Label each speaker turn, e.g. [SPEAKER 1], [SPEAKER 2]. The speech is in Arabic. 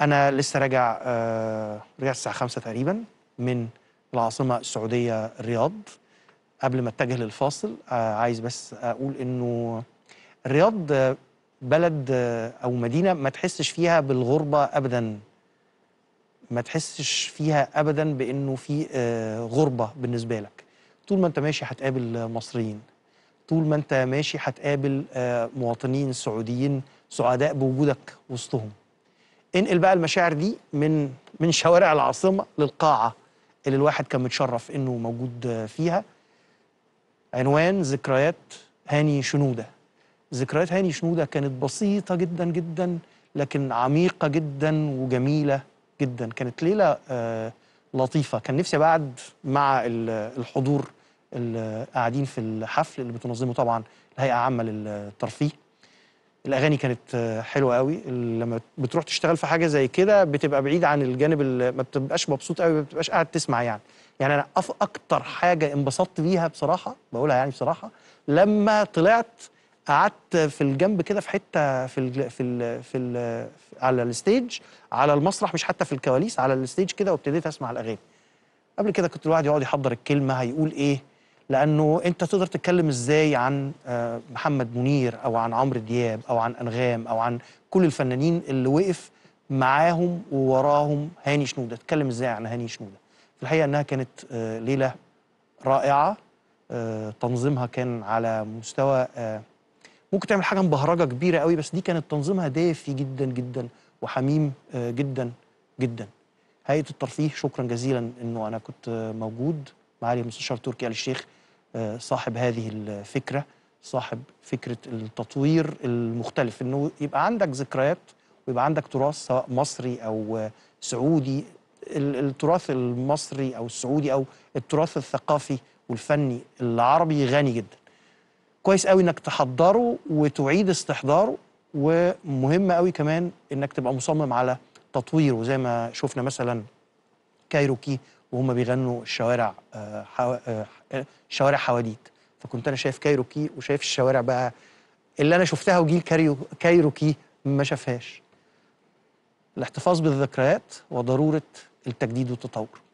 [SPEAKER 1] انا لسه راجع آه رجعت الساعه 5 تقريبا من العاصمه السعوديه الرياض قبل ما اتجه للفاصل آه، عايز بس اقول انه الرياض آه، بلد آه، او مدينه ما تحسش فيها بالغربه ابدا ما تحسش فيها ابدا بانه في غربه بالنسبه لك طول ما انت ماشي هتقابل مصريين طول ما انت ماشي هتقابل مواطنين سعوديين سعداء بوجودك وسطهم انقل بقى المشاعر دي من من شوارع العاصمه للقاعه اللي الواحد كان متشرف انه موجود فيها عنوان ذكريات هاني شنوده ذكريات هاني شنوده كانت بسيطه جدا جدا لكن عميقه جدا وجميله جدا كانت ليله آه لطيفه كان نفسي بعد مع الحضور اللي قاعدين في الحفل اللي بتنظمه طبعا الهيئه العامه للترفيه الاغاني كانت آه، حلوه قوي لما بتروح تشتغل في حاجه زي كده بتبقى بعيد عن الجانب اللي ما بتبقاش مبسوط قوي ما بتبقاش قاعد تسمع يعني يعني انا اكتر حاجه انبسطت بيها بصراحه بقولها يعني بصراحه لما طلعت قعدت في الجنب كده في حته في الـ في الـ في ال على الستيج على المسرح مش حتى في الكواليس على الستيج كده وابتديت اسمع الاغاني قبل كده كنت الواحد يقعد يحضر الكلمه هيقول ايه لانه انت تقدر تتكلم ازاي عن آه، محمد منير او عن عمرو دياب او عن انغام او عن كل الفنانين اللي وقف معاهم ووراهم هاني شنوده تتكلم ازاي عن هاني شنوده في الحقيقه انها كانت آه، ليله رائعه آه، تنظيمها كان على مستوى ممكن تعمل حاجه مبهرجه كبيره قوي بس دي كانت تنظيمها دافي جدا جدا وحميم جدا جدا هيئه الترفيه شكرا جزيلا انه انا كنت موجود معالي المستشار تركي آل الشيخ صاحب هذه الفكره صاحب فكره التطوير المختلف انه يبقى عندك ذكريات ويبقى عندك تراث سواء مصري او سعودي التراث المصري او السعودي او التراث الثقافي والفني العربي غني جدا كويس قوي انك تحضره وتعيد استحضاره ومهم قوي كمان انك تبقى مصمم على تطويره زي ما شفنا مثلا كايروكي وهم بيغنوا الشوارع آه، آه، آه، شوارع حواديت فكنت انا شايف كايروكي وشايف الشوارع بقى اللي انا شفتها وجيل كاريو... كايروكي ما شافهاش الاحتفاظ بالذكريات وضروره التجديد والتطور